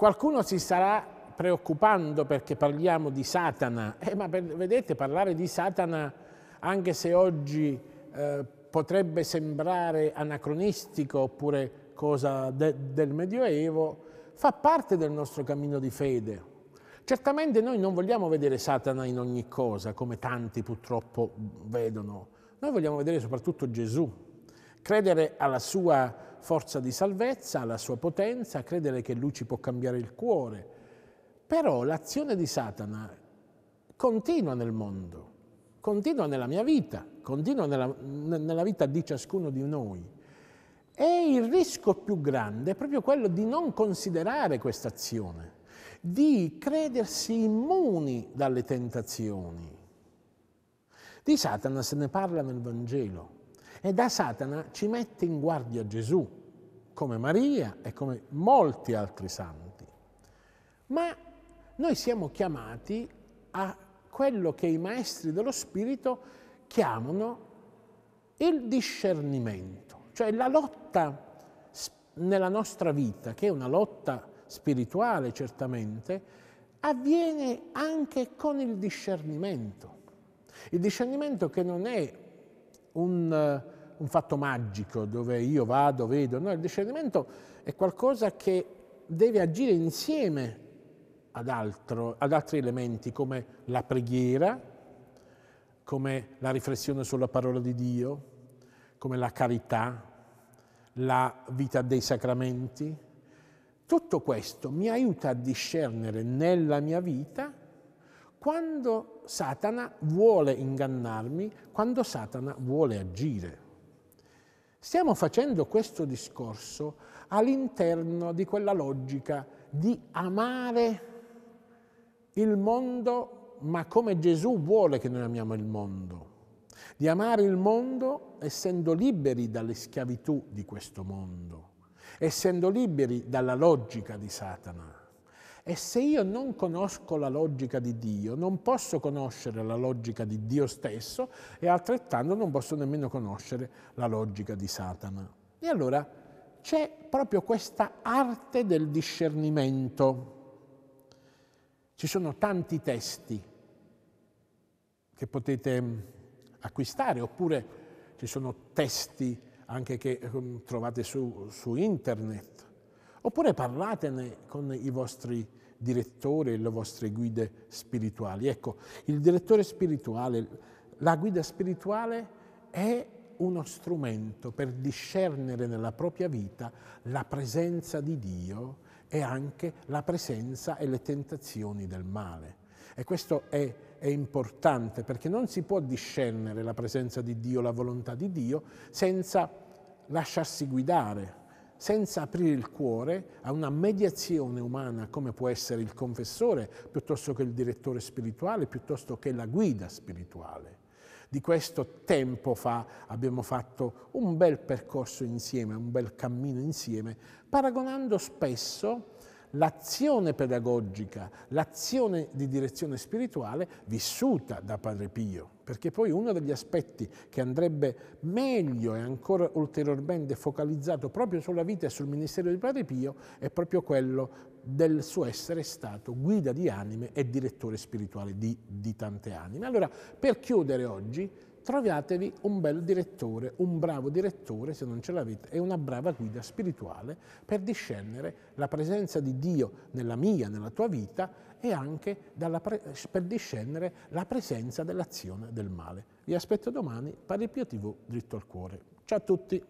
Qualcuno si sarà preoccupando perché parliamo di Satana, eh, ma per, vedete parlare di Satana, anche se oggi eh, potrebbe sembrare anacronistico oppure cosa de, del Medioevo, fa parte del nostro cammino di fede. Certamente noi non vogliamo vedere Satana in ogni cosa, come tanti purtroppo vedono. Noi vogliamo vedere soprattutto Gesù, credere alla sua forza di salvezza, la sua potenza, credere che lui ci può cambiare il cuore. Però l'azione di Satana continua nel mondo, continua nella mia vita, continua nella, nella vita di ciascuno di noi. E il rischio più grande è proprio quello di non considerare questa azione, di credersi immuni dalle tentazioni. Di Satana se ne parla nel Vangelo e da Satana ci mette in guardia Gesù come Maria e come molti altri santi. Ma noi siamo chiamati a quello che i maestri dello spirito chiamano il discernimento, cioè la lotta nella nostra vita, che è una lotta spirituale certamente, avviene anche con il discernimento. Il discernimento che non è un un fatto magico dove io vado, vedo, no, il discernimento è qualcosa che deve agire insieme ad, altro, ad altri elementi come la preghiera, come la riflessione sulla parola di Dio, come la carità, la vita dei sacramenti. Tutto questo mi aiuta a discernere nella mia vita quando Satana vuole ingannarmi, quando Satana vuole agire. Stiamo facendo questo discorso all'interno di quella logica di amare il mondo, ma come Gesù vuole che noi amiamo il mondo. Di amare il mondo essendo liberi dalle schiavitù di questo mondo, essendo liberi dalla logica di Satana. E se io non conosco la logica di Dio, non posso conoscere la logica di Dio stesso e altrettanto non posso nemmeno conoscere la logica di Satana. E allora c'è proprio questa arte del discernimento. Ci sono tanti testi che potete mm, acquistare, oppure ci sono testi anche che mm, trovate su, su internet, oppure parlatene con i vostri direttore, e le vostre guide spirituali. Ecco, il direttore spirituale, la guida spirituale è uno strumento per discernere nella propria vita la presenza di Dio e anche la presenza e le tentazioni del male. E questo è, è, importante perché non si può discernere la presenza di Dio, la volontà di Dio, senza lasciarsi guidare senza aprire il cuore a una mediazione umana come può essere il confessore, piuttosto che il direttore spirituale, piuttosto che la guida spirituale. Di questo tempo fa abbiamo fatto un bel percorso insieme, un bel cammino insieme, paragonando spesso l'azione pedagogica, l'azione di direzione spirituale vissuta da Padre Pio, perché poi uno degli aspetti che andrebbe meglio e ancora ulteriormente focalizzato proprio sulla vita e sul ministero di Padre Pio è proprio quello del suo essere stato guida di anime e direttore spirituale di, di tante anime. Allora, per chiudere oggi, troviatevi un bel direttore, un bravo direttore se non ce l'avete e una brava guida spirituale per discernere la presenza di Dio nella mia, nella tua vita e anche per discernere la presenza dell'azione del male. Vi aspetto domani, Pari Pio TV, dritto al cuore. Ciao a tutti!